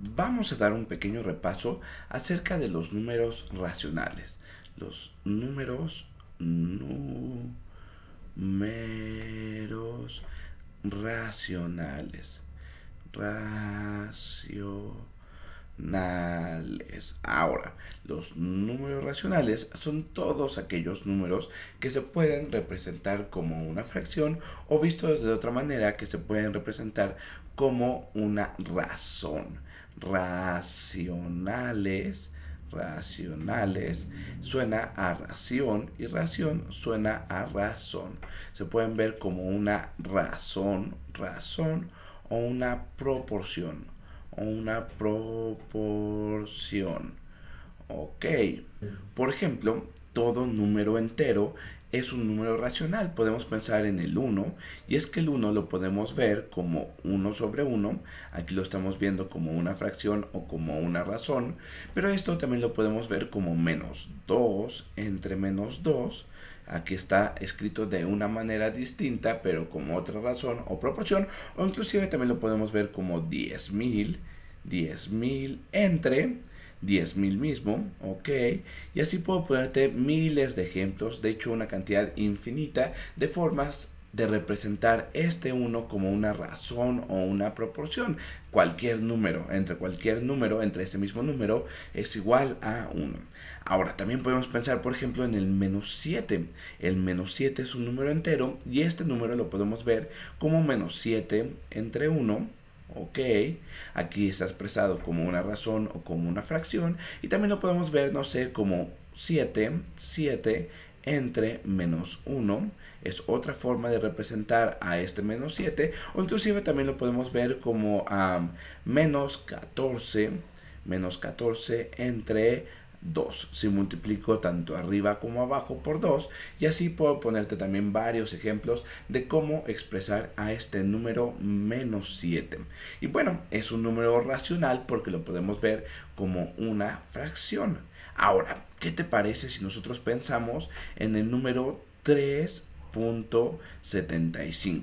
vamos a dar un pequeño repaso acerca de los números racionales. Los números números racionales. Racionales. Ahora, los números racionales son todos aquellos números que se pueden representar como una fracción o visto de otra manera que se pueden representar como una razón racionales, racionales, suena a ración y ración suena a razón. Se pueden ver como una razón, razón o una proporción, o una proporción. Ok, por ejemplo, todo número entero es un número racional. Podemos pensar en el 1 y es que el 1 lo podemos ver como 1 sobre 1. Aquí lo estamos viendo como una fracción o como una razón, pero esto también lo podemos ver como menos 2 entre menos 2. Aquí está escrito de una manera distinta, pero como otra razón o proporción, o inclusive también lo podemos ver como 10.000, 10.000 entre 10.000 mismo, ok. Y así puedo ponerte miles de ejemplos, de hecho una cantidad infinita de formas de representar este 1 como una razón o una proporción. Cualquier número, entre cualquier número, entre este mismo número, es igual a 1. Ahora, también podemos pensar, por ejemplo, en el menos 7. El menos 7 es un número entero y este número lo podemos ver como menos 7 entre 1 Ok, aquí está expresado como una razón o como una fracción. Y también lo podemos ver, no sé, como 7, 7 entre menos 1 es otra forma de representar a este menos 7 o inclusive también lo podemos ver como a ah, menos 14 menos 14 entre 2. Si multiplico tanto arriba como abajo por 2 y así puedo ponerte también varios ejemplos de cómo expresar a este número menos 7. Y bueno, es un número racional porque lo podemos ver como una fracción. Ahora, ¿qué te parece si nosotros pensamos en el número 3.75?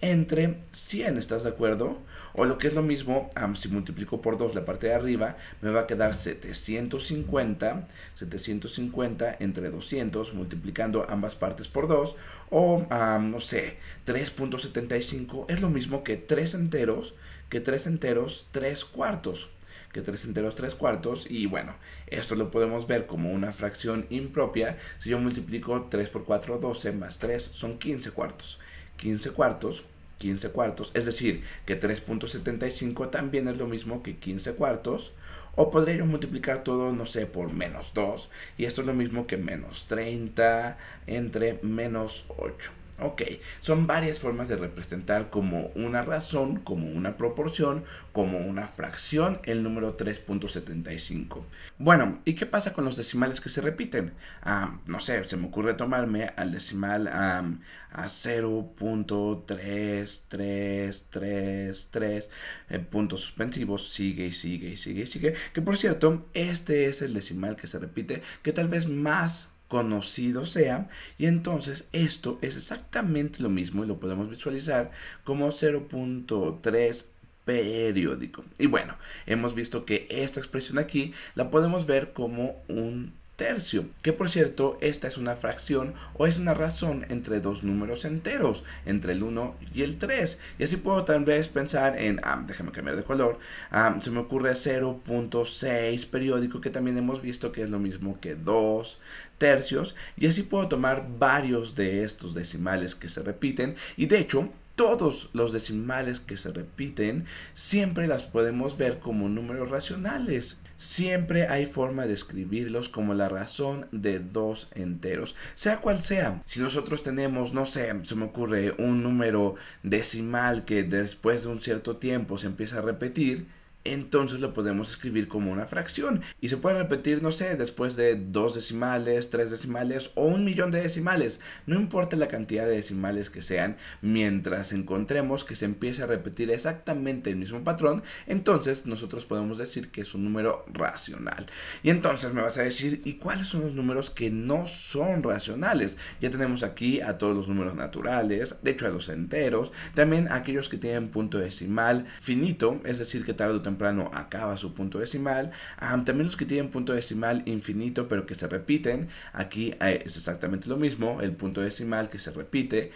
entre 100, ¿estás de acuerdo? O lo que es lo mismo, si multiplico por 2 la parte de arriba, me va a quedar 750, 750 entre 200, multiplicando ambas partes por 2, o no sé, 3.75 es lo mismo que 3 enteros, que 3 enteros, 3 cuartos que 3 enteros 3 cuartos y bueno, esto lo podemos ver como una fracción impropia si yo multiplico 3 por 4, 12 más 3 son 15 cuartos 15 cuartos, 15 cuartos, es decir, que 3.75 también es lo mismo que 15 cuartos, o podría yo multiplicar todo, no sé, por menos 2, y esto es lo mismo que menos 30 entre menos 8. Ok, son varias formas de representar como una razón, como una proporción, como una fracción el número 3.75. Bueno, ¿y qué pasa con los decimales que se repiten? Ah, no sé, se me ocurre tomarme al decimal ah, a 0.3333, eh, puntos suspensivos, sigue y sigue y sigue y sigue. Que por cierto, este es el decimal que se repite, que tal vez más conocido sea. Y entonces esto es exactamente lo mismo y lo podemos visualizar como 0.3 periódico. Y bueno, hemos visto que esta expresión aquí la podemos ver como un tercio, que por cierto, esta es una fracción o es una razón entre dos números enteros, entre el 1 y el 3. Y así puedo tal vez pensar en, ah, déjame cambiar de color, ah, se me ocurre 0.6 periódico, que también hemos visto que es lo mismo que 2 tercios, y así puedo tomar varios de estos decimales que se repiten, y de hecho, todos los decimales que se repiten siempre las podemos ver como números racionales. Siempre hay forma de escribirlos como la razón de dos enteros, sea cual sea. Si nosotros tenemos, no sé, se me ocurre un número decimal que después de un cierto tiempo se empieza a repetir, entonces lo podemos escribir como una fracción. Y se puede repetir, no sé, después de dos decimales, tres decimales o un millón de decimales. No importa la cantidad de decimales que sean, mientras encontremos que se empiece a repetir exactamente el mismo patrón, entonces nosotros podemos decir que es un número racional. Y entonces me vas a decir, ¿y cuáles son los números que no son racionales? Ya tenemos aquí a todos los números naturales, de hecho a los enteros, también a aquellos que tienen punto decimal finito, es decir, que tarde temprano acaba su punto decimal. también los que tienen punto decimal infinito pero que se repiten, aquí eh, es exactamente lo mismo, el punto decimal que se repite.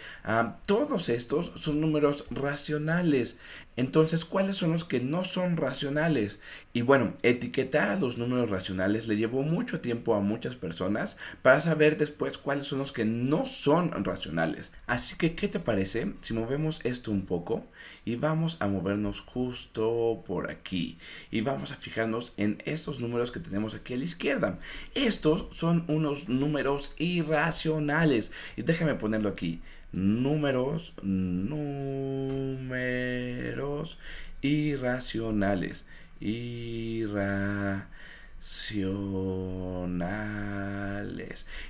todos estos son números racionales entonces, ¿cuáles son los que no son racionales? Y bueno, etiquetar a los números racionales le llevó mucho tiempo a muchas personas para saber después cuáles son los que no son racionales. Así que, ¿qué te parece si movemos esto un poco y vamos a movernos justo por aquí? Y vamos a fijarnos en estos números que tenemos aquí a la izquierda. Estos son unos números irracionales. Y déjame ponerlo aquí números, números irracionales, irracionales.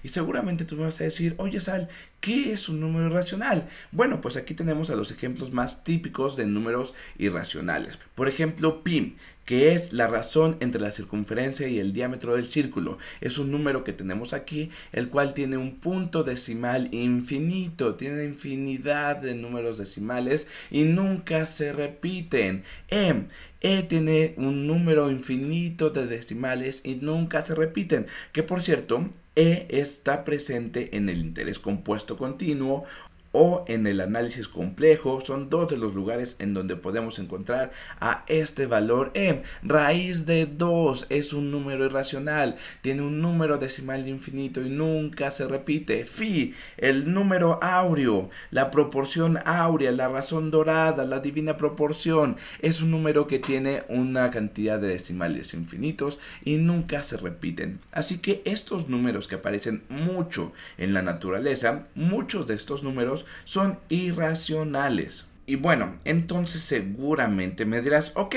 Y seguramente tú vas a decir, oye Sal, ¿qué es un número irracional? Bueno, pues aquí tenemos a los ejemplos más típicos de números irracionales. Por ejemplo, PIM, que es la razón entre la circunferencia y el diámetro del círculo. Es un número que tenemos aquí, el cual tiene un punto decimal infinito, tiene infinidad de números decimales y nunca se repiten. M, E tiene un número infinito de decimales y nunca se repiten, que por cierto, E está presente en el interés compuesto continuo o en el análisis complejo son dos de los lugares en donde podemos encontrar a este valor m. Raíz de 2 es un número irracional, tiene un número decimal infinito y nunca se repite. Phi, el número áureo, la proporción áurea, la razón dorada, la divina proporción, es un número que tiene una cantidad de decimales infinitos y nunca se repiten. Así que estos números que aparecen mucho en la naturaleza, muchos de estos números son irracionales. Y bueno, entonces seguramente me dirás, ok,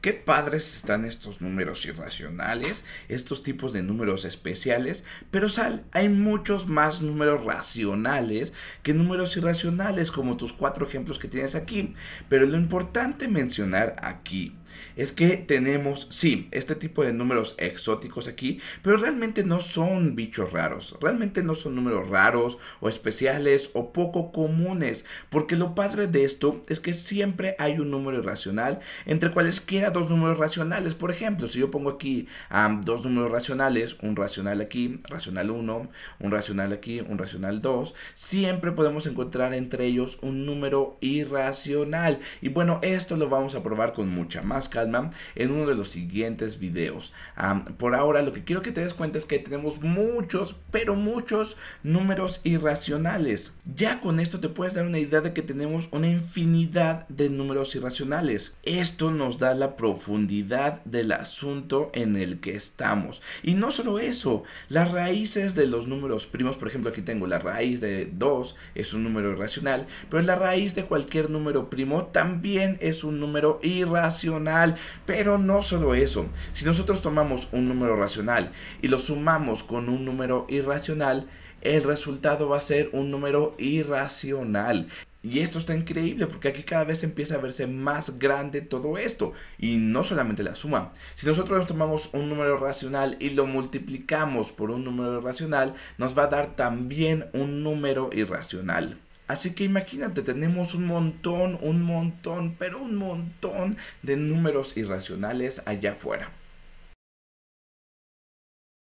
qué padres están estos números irracionales, estos tipos de números especiales, pero sal, hay muchos más números racionales que números irracionales, como tus cuatro ejemplos que tienes aquí. Pero lo importante mencionar aquí es que tenemos, sí, este tipo de números exóticos aquí, pero realmente no son bichos raros, realmente no son números raros o especiales o poco comunes, porque lo padre de esto es que siempre hay un número irracional entre cualesquiera dos números racionales. Por ejemplo, si yo pongo aquí dos números racionales, un racional aquí, racional 1, un racional aquí, un racional 2, siempre podemos encontrar entre ellos un número irracional. Y bueno, esto lo vamos a probar con mucha más calma en uno de los siguientes videos. por ahora, lo que quiero que te des cuenta es que tenemos muchos, pero muchos números irracionales. Ya con esto te puedes dar una idea de que tenemos una infinidad infinidad de números irracionales. Esto nos da la profundidad del asunto en el que estamos. Y no solo eso, las raíces de los números primos, por ejemplo, aquí tengo la raíz de 2, es un número irracional, pero la raíz de cualquier número primo también es un número irracional. Pero no solo eso, si nosotros tomamos un número racional y lo sumamos con un número irracional, el resultado va a ser un número irracional. Y esto está increíble porque aquí cada vez empieza a verse más grande todo esto. Y no solamente la suma. Si nosotros tomamos un número racional y lo multiplicamos por un número racional, nos va a dar también un número irracional. Así que imagínate, tenemos un montón, un montón, pero un montón de números irracionales allá afuera.